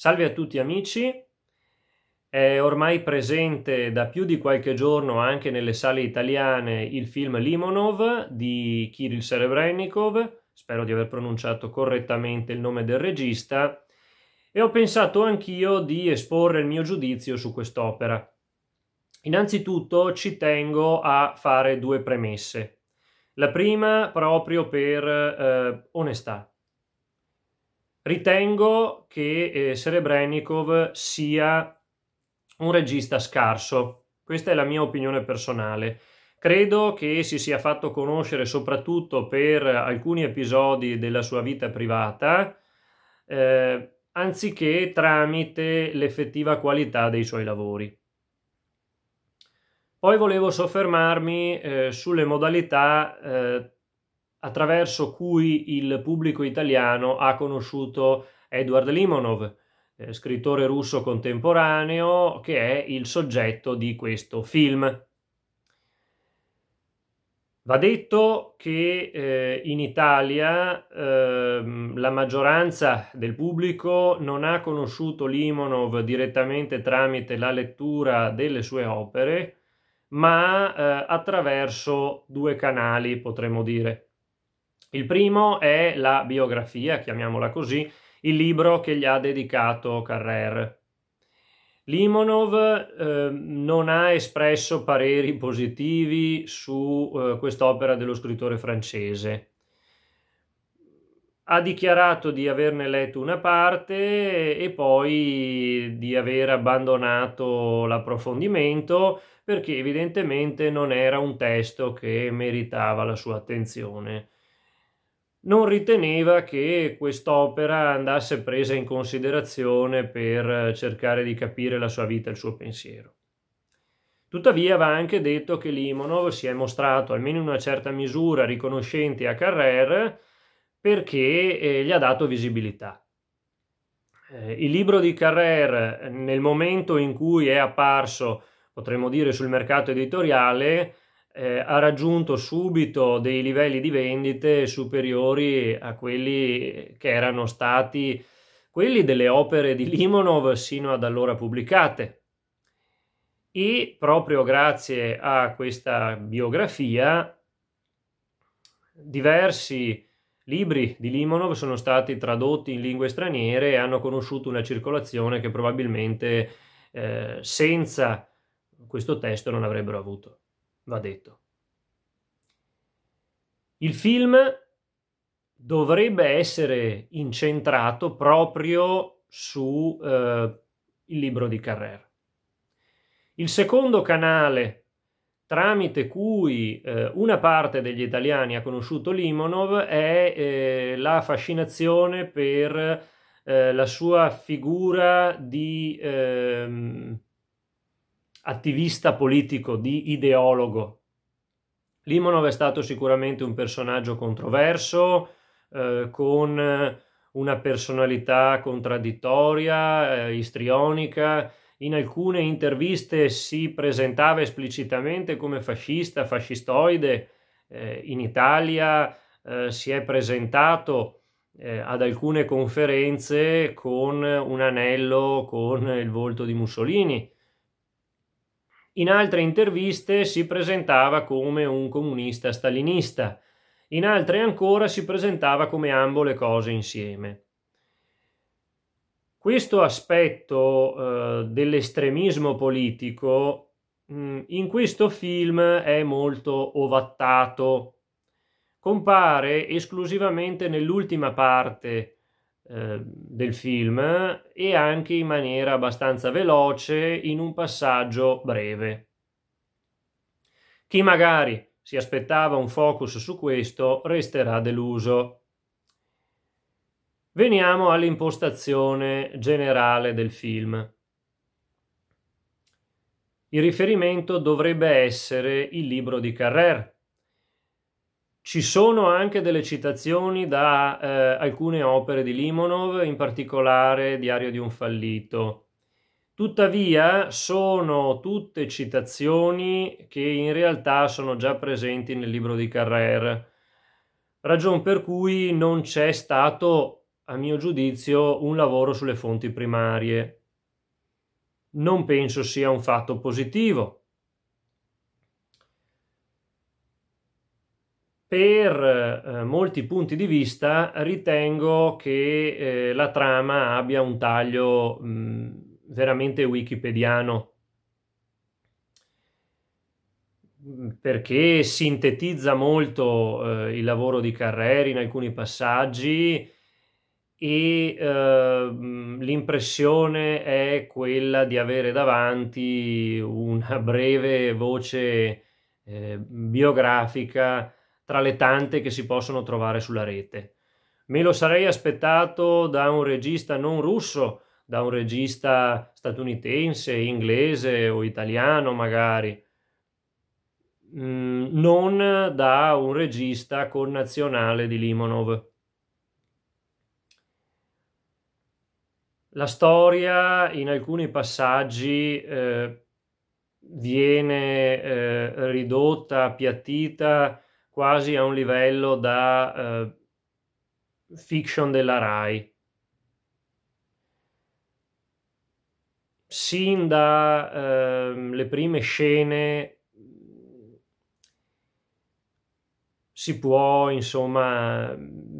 Salve a tutti amici, è ormai presente da più di qualche giorno anche nelle sale italiane il film Limonov di Kirill Serebrennikov, spero di aver pronunciato correttamente il nome del regista, e ho pensato anch'io di esporre il mio giudizio su quest'opera. Innanzitutto ci tengo a fare due premesse. La prima proprio per eh, onestà. Ritengo che eh, Serebrennikov sia un regista scarso, questa è la mia opinione personale. Credo che si sia fatto conoscere soprattutto per alcuni episodi della sua vita privata, eh, anziché tramite l'effettiva qualità dei suoi lavori. Poi volevo soffermarmi eh, sulle modalità eh, attraverso cui il pubblico italiano ha conosciuto Edward Limonov, eh, scrittore russo contemporaneo, che è il soggetto di questo film. Va detto che eh, in Italia eh, la maggioranza del pubblico non ha conosciuto Limonov direttamente tramite la lettura delle sue opere, ma eh, attraverso due canali, potremmo dire. Il primo è la biografia, chiamiamola così, il libro che gli ha dedicato Carrer. Limonov eh, non ha espresso pareri positivi su eh, quest'opera dello scrittore francese. Ha dichiarato di averne letto una parte e poi di aver abbandonato l'approfondimento perché evidentemente non era un testo che meritava la sua attenzione non riteneva che quest'opera andasse presa in considerazione per eh, cercare di capire la sua vita e il suo pensiero. Tuttavia va anche detto che Limonov si è mostrato almeno in una certa misura riconoscente a Carrère perché eh, gli ha dato visibilità. Eh, il libro di Carrère nel momento in cui è apparso, potremmo dire, sul mercato editoriale, eh, ha raggiunto subito dei livelli di vendite superiori a quelli che erano stati quelli delle opere di Limonov sino ad allora pubblicate. E proprio grazie a questa biografia diversi libri di Limonov sono stati tradotti in lingue straniere e hanno conosciuto una circolazione che probabilmente eh, senza questo testo non avrebbero avuto va detto. Il film dovrebbe essere incentrato proprio su eh, libro di Carrère. Il secondo canale tramite cui eh, una parte degli italiani ha conosciuto Limonov è eh, la fascinazione per eh, la sua figura di ehm, attivista politico, di ideologo. Limonov è stato sicuramente un personaggio controverso, eh, con una personalità contraddittoria, eh, istrionica. In alcune interviste si presentava esplicitamente come fascista, fascistoide. Eh, in Italia eh, si è presentato eh, ad alcune conferenze con un anello con il volto di Mussolini in altre interviste si presentava come un comunista stalinista, in altre ancora si presentava come ambo le cose insieme. Questo aspetto eh, dell'estremismo politico mh, mm, in questo film è molto ovattato. Compare esclusivamente nell'ultima parte eh, del film e anche in maniera abbastanza veloce in un passaggio breve. Chi magari si aspettava un focus su questo resterà deluso. Veniamo all'impostazione generale del film. Il riferimento dovrebbe essere il libro di Carrère, ci sono anche delle citazioni da eh, alcune opere di Limonov, in particolare Diario di un fallito. Tuttavia sono tutte citazioni che in realtà sono già presenti nel libro di Carrère, ragion per cui non c'è stato, a mio giudizio, un lavoro sulle fonti primarie. Non penso sia un fatto positivo, per eh, molti punti di vista ritengo che eh, la trama abbia un taglio mh, veramente wikipediano perché sintetizza molto eh, il lavoro di Carreri in alcuni passaggi e eh, l'impressione è quella di avere davanti una breve voce eh, biografica tra le tante che si possono trovare sulla rete. Me lo sarei aspettato da un regista non russo, da un regista statunitense, inglese o italiano magari, mm, non da un regista connazionale di Limonov. La storia in alcuni passaggi eh, viene eh, ridotta, appiattita quasi a un livello da eh, fiction della RAI. Sin dalle ehm, eh, prime scene si può insomma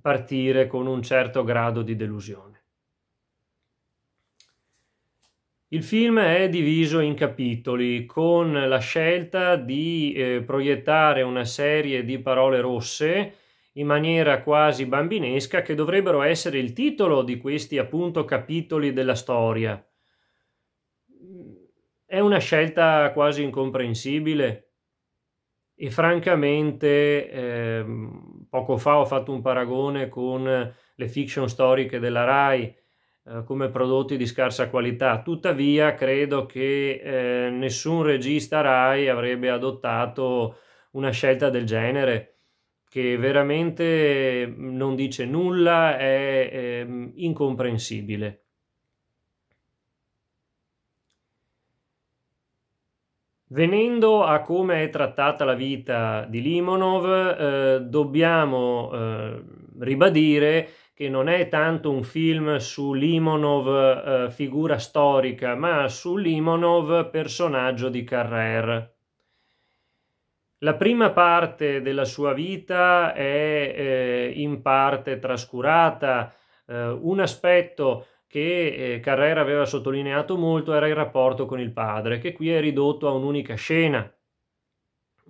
partire con un certo grado di delusione. Il film è diviso in capitoli con la scelta di eh, proiettare una serie di parole rosse in maniera quasi bambinesca che dovrebbero essere il titolo di questi appunto capitoli della storia. È una scelta quasi incomprensibile e francamente eh, poco fa ho fatto un paragone con le fiction storiche della RAI eh, come prodotti di scarsa qualità. Tuttavia, credo che eh, nessun regista Rai avrebbe adottato una scelta del genere che veramente mm, non dice nulla, è eh, incomprensibile. Venendo a come è trattata la vita di Limonov, eh, dobbiamo eh, ribadire che non è tanto un film su Limonov eh, figura storica, ma su Limonov personaggio di Carrère. La prima parte della sua vita è eh, in parte trascurata. Eh, un aspetto che eh, Carrera aveva sottolineato molto era il rapporto con il padre, che qui è ridotto a un'unica scena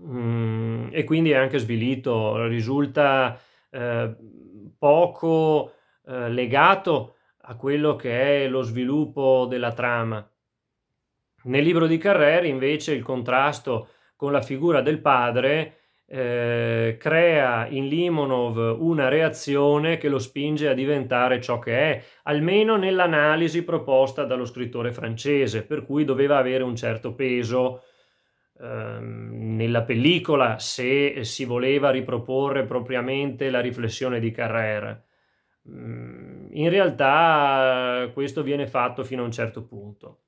mm, e quindi è anche svilito, risulta eh, poco eh, legato a quello che è lo sviluppo della trama. Nel libro di Carrere invece il contrasto con la figura del padre eh, crea in Limonov una reazione che lo spinge a diventare ciò che è, almeno nell'analisi proposta dallo scrittore francese, per cui doveva avere un certo peso Ehm, nella pellicola se si voleva riproporre propriamente la riflessione di Carrère. Mm, in realtà questo viene fatto fino a un certo punto.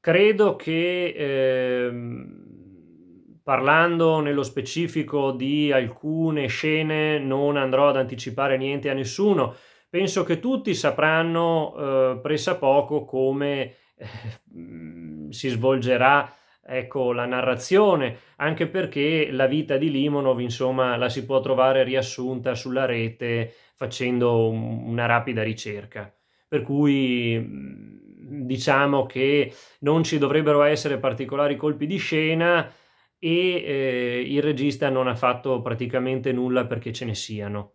Credo che eh, parlando nello specifico di alcune scene non andrò ad anticipare niente a nessuno. Penso che tutti sapranno eh, pressa poco come eh, si svolgerà ecco, la narrazione, anche perché la vita di Limonov, insomma, la si può trovare riassunta sulla rete facendo una rapida ricerca. Per cui mm, diciamo che non ci dovrebbero essere particolari colpi di scena e eh, il regista non ha fatto praticamente nulla perché ce ne siano.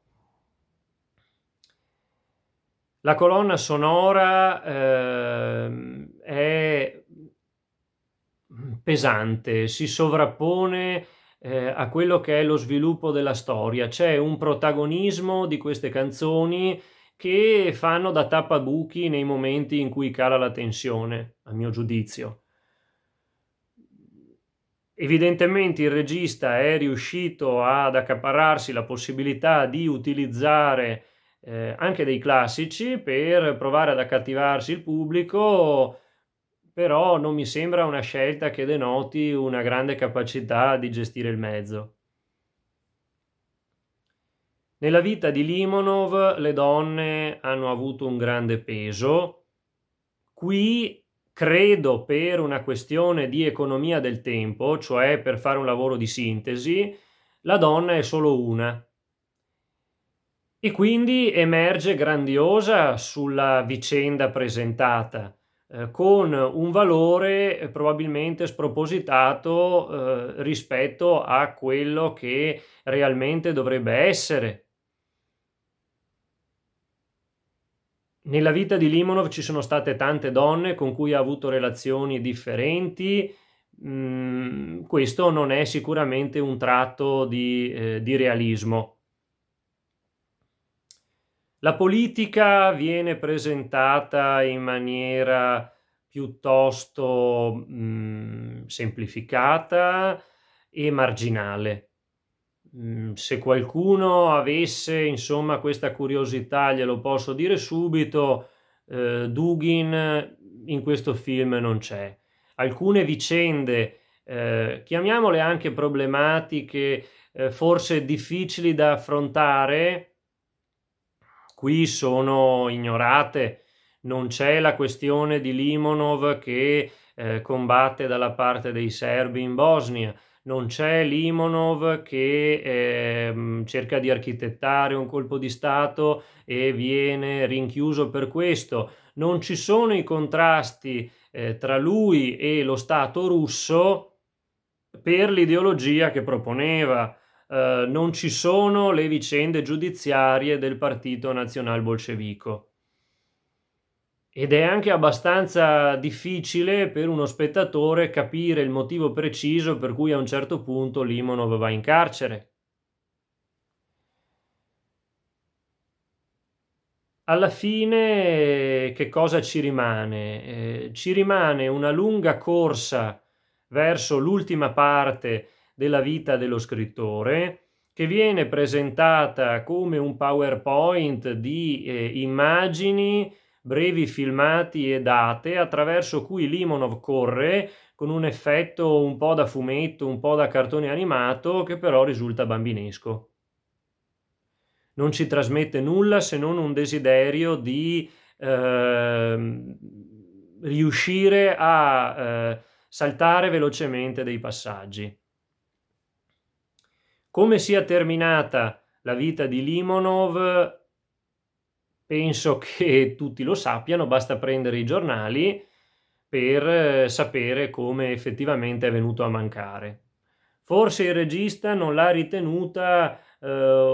La colonna sonora eh, è pesante, si sovrappone eh, a quello che è lo sviluppo della storia. C'è un protagonismo di queste canzoni che fanno da tappabuchi nei momenti in cui cala la tensione, a mio giudizio. Evidentemente il regista è riuscito ad accaparrarsi la possibilità di utilizzare eh, anche dei classici per provare ad accattivarsi il pubblico però non mi sembra una scelta che denoti una grande capacità di gestire il mezzo. Nella vita di Limonov le donne hanno avuto un grande peso. Qui credo per una questione di economia del tempo, cioè per fare un lavoro di sintesi, la donna è solo una. E quindi emerge grandiosa sulla vicenda presentata eh, con un valore eh, probabilmente spropositato eh, rispetto a quello che realmente dovrebbe essere. Nella vita di Limonov ci sono state tante donne con cui ha avuto relazioni differenti, mm, questo non è sicuramente un tratto di, eh, di realismo. La politica viene presentata in maniera piuttosto mh, mm, semplificata e marginale. Mm, se qualcuno avesse insomma questa curiosità, glielo posso dire subito, eh, Dugin in questo film non c'è. Alcune vicende, eh, chiamiamole anche problematiche, eh, forse difficili da affrontare, qui sono ignorate, non c'è la questione di Limonov che eh, combatte dalla parte dei serbi in Bosnia, non c'è Limonov che eh, cerca di architettare un colpo di Stato e viene rinchiuso per questo, non ci sono i contrasti eh, tra lui e lo Stato russo per l'ideologia che proponeva. Eh, non ci sono le vicende giudiziarie del partito nazional bolscevico. Ed è anche abbastanza difficile per uno spettatore capire il motivo preciso per cui a un certo punto Limonov va in carcere. Alla fine che cosa ci rimane? Eh, ci rimane una lunga corsa verso l'ultima parte della vita dello scrittore che viene presentata come un PowerPoint di eh, immagini, brevi filmati e date attraverso cui Limonov corre con un effetto un po' da fumetto, un po' da cartone animato che però risulta bambinesco. Non ci trasmette nulla se non un desiderio di eh, riuscire a eh, saltare velocemente dei passaggi. Come sia terminata la vita di Limonov penso che tutti lo sappiano, basta prendere i giornali per eh, sapere come effettivamente è venuto a mancare. Forse il regista non l'ha ritenuta eh,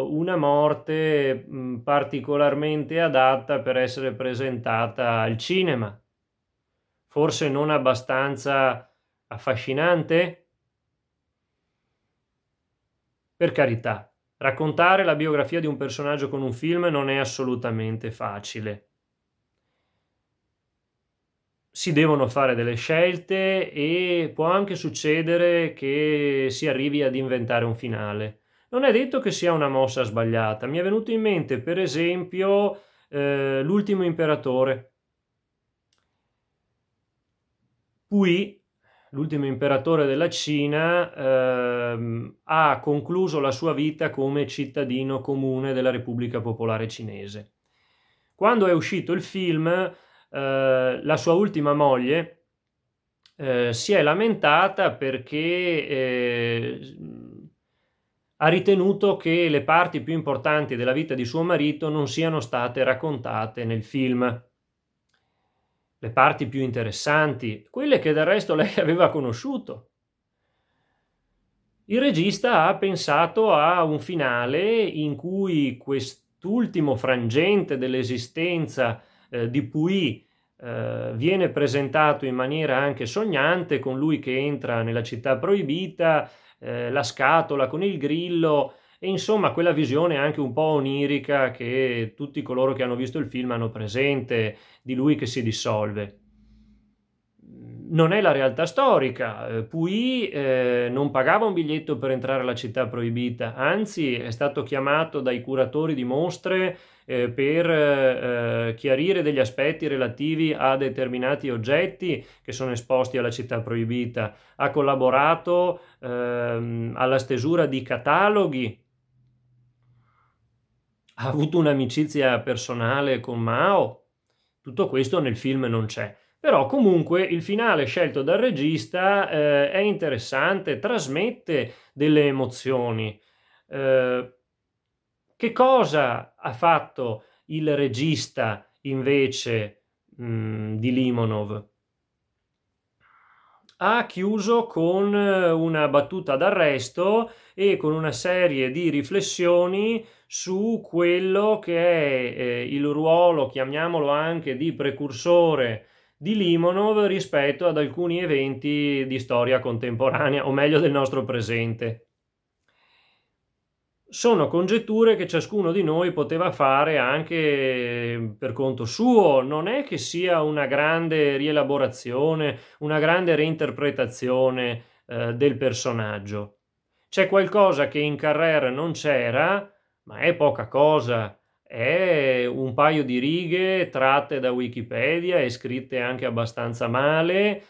una morte mm, particolarmente adatta per essere presentata al cinema. Forse non abbastanza affascinante? Per carità, raccontare la biografia di un personaggio con un film non è assolutamente facile. Si devono fare delle scelte e può anche succedere che si arrivi ad inventare un finale. Non è detto che sia una mossa sbagliata. Mi è venuto in mente, per esempio, eh, L'ultimo imperatore. Qui l'ultimo imperatore della Cina, ehm, ha concluso la sua vita come cittadino comune della Repubblica Popolare Cinese. Quando è uscito il film, eh, la sua ultima moglie eh, si è lamentata perché eh, ha ritenuto che le parti più importanti della vita di suo marito non siano state raccontate nel film le parti più interessanti, quelle che del resto lei aveva conosciuto. Il regista ha pensato a un finale in cui quest'ultimo frangente dell'esistenza eh, di Puy eh, viene presentato in maniera anche sognante, con lui che entra nella città proibita, eh, la scatola con il grillo, e insomma quella visione anche un po' onirica che tutti coloro che hanno visto il film hanno presente di lui che si dissolve. Non è la realtà storica, eh, Puy eh, non pagava un biglietto per entrare alla città proibita, anzi è stato chiamato dai curatori di mostre eh, per eh, chiarire degli aspetti relativi a determinati oggetti che sono esposti alla città proibita. Ha collaborato ehm, alla stesura di cataloghi ha avuto un'amicizia personale con Mao? Tutto questo nel film non c'è. Però comunque il finale scelto dal regista eh, è interessante, trasmette delle emozioni. Eh, che cosa ha fatto il regista invece mh, mm, di Limonov? ha chiuso con eh, una battuta d'arresto e con una serie di riflessioni su quello che è eh, il ruolo, chiamiamolo anche di precursore di Limonov rispetto ad alcuni eventi di storia contemporanea, o meglio del nostro presente sono congetture che ciascuno di noi poteva fare anche per conto suo, non è che sia una grande rielaborazione, una grande reinterpretazione eh, del personaggio. C'è qualcosa che in Carrère non c'era, ma è poca cosa, è un paio di righe tratte da Wikipedia e scritte anche abbastanza male,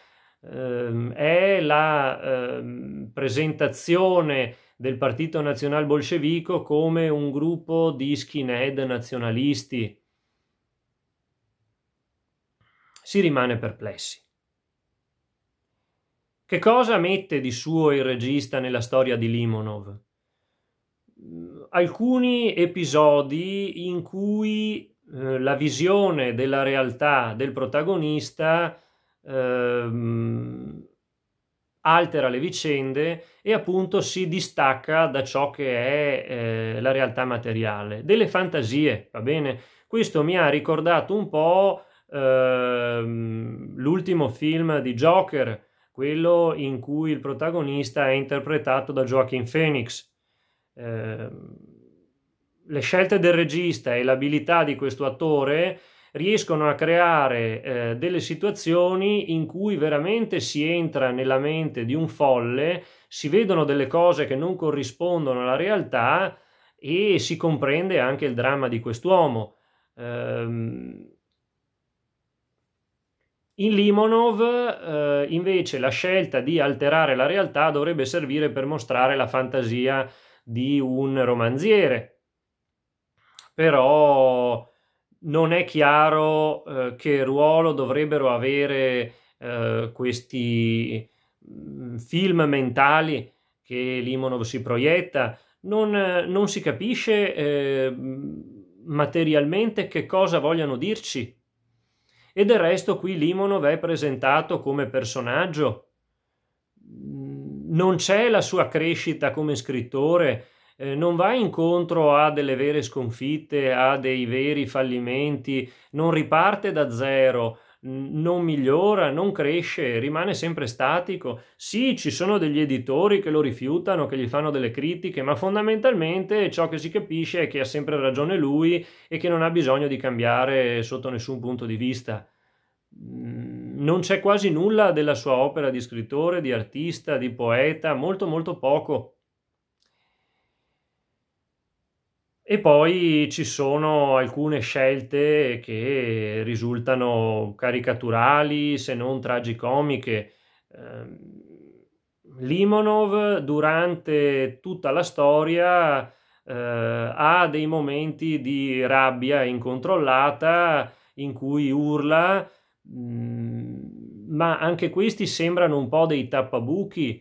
eh, è la eh, presentazione del Partito Nazional Bolscevico come un gruppo di skinhead nazionalisti. Si rimane perplessi. Che cosa mette di suo il regista nella storia di Limonov? Mm, alcuni episodi in cui eh, la visione della realtà del protagonista ehm, altera le vicende e appunto si distacca da ciò che è eh, la realtà materiale. Delle fantasie, va bene? Questo mi ha ricordato un po' ehm, l'ultimo film di Joker, quello in cui il protagonista è interpretato da Joaquin Phoenix. Eh, le scelte del regista e l'abilità di questo attore riescono a creare eh, delle situazioni in cui veramente si entra nella mente di un folle, si vedono delle cose che non corrispondono alla realtà e si comprende anche il dramma di quest'uomo. Ehm... In Limonov eh, invece la scelta di alterare la realtà dovrebbe servire per mostrare la fantasia di un romanziere, però non è chiaro eh, che ruolo dovrebbero avere eh, questi mm, film mentali che Limonov si proietta, non, eh, non si capisce eh, materialmente che cosa vogliano dirci. E del resto qui Limonov è presentato come personaggio, mm, non c'è la sua crescita come scrittore, eh, non va incontro a delle vere sconfitte, a dei veri fallimenti, non riparte da zero, non migliora, non cresce, rimane sempre statico. Sì, ci sono degli editori che lo rifiutano, che gli fanno delle critiche, ma fondamentalmente ciò che si capisce è che ha sempre ragione lui e che non ha bisogno di cambiare sotto nessun punto di vista. Mm, non c'è quasi nulla della sua opera di scrittore, di artista, di poeta, molto molto poco. E poi ci sono alcune scelte che risultano caricaturali, se non tragicomiche. Ehm, Limonov durante tutta la storia eh, ha dei momenti di rabbia incontrollata in cui urla, mh, mm, ma anche questi sembrano un po' dei tappabuchi,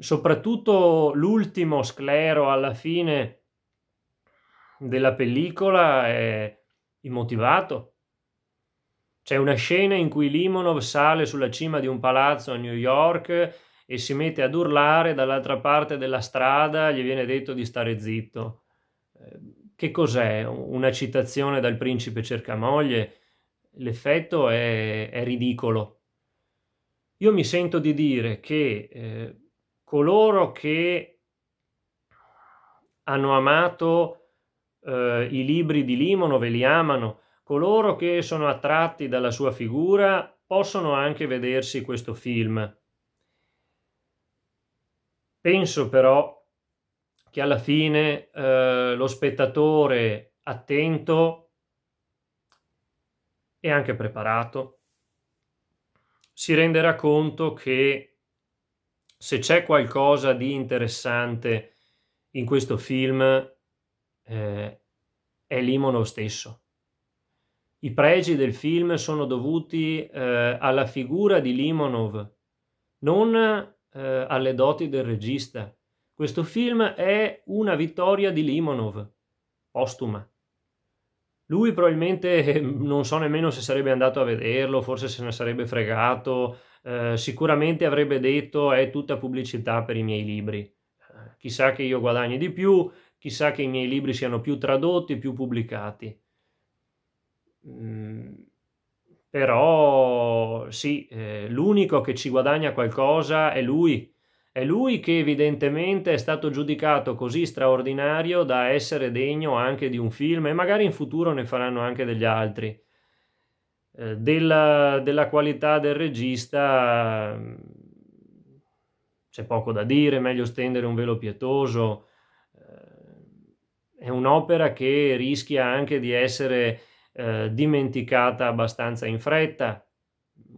soprattutto l'ultimo sclero alla fine della pellicola è immotivato. C'è una scena in cui Limonov sale sulla cima di un palazzo a New York e si mette ad urlare dall'altra parte della strada, gli viene detto di stare zitto. Eh, che cos'è? Una citazione dal principe cercamoglie? L'effetto è, è ridicolo. Io mi sento di dire che eh, coloro che hanno amato eh, i libri di Limono ve li amano, coloro che sono attratti dalla sua figura possono anche vedersi questo film. Penso però che alla fine eh, lo spettatore attento e anche preparato si renderà conto che se c'è qualcosa di interessante in questo film eh, è Limo lo stesso. I pregi del film sono dovuti eh, alla figura di Limonov, non eh, alle doti del regista. Questo film è una vittoria di Limonov, postuma. Lui probabilmente non so nemmeno se sarebbe andato a vederlo, forse se ne sarebbe fregato, eh, sicuramente avrebbe detto è tutta pubblicità per i miei libri. Eh, chissà che io guadagni di più, Chissà che i miei libri siano più tradotti più pubblicati. Mm, però sì, eh, l'unico che ci guadagna qualcosa è lui. È lui che evidentemente è stato giudicato così straordinario da essere degno anche di un film e magari in futuro ne faranno anche degli altri. Eh, della, della qualità del regista mm, c'è poco da dire, meglio stendere un velo pietoso è un'opera che rischia anche di essere eh, dimenticata abbastanza in fretta,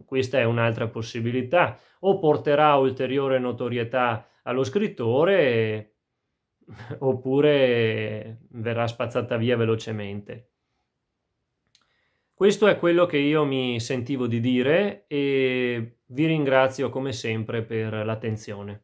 questa è un'altra possibilità, o porterà ulteriore notorietà allo scrittore oppure verrà spazzata via velocemente. Questo è quello che io mi sentivo di dire e vi ringrazio come sempre per l'attenzione.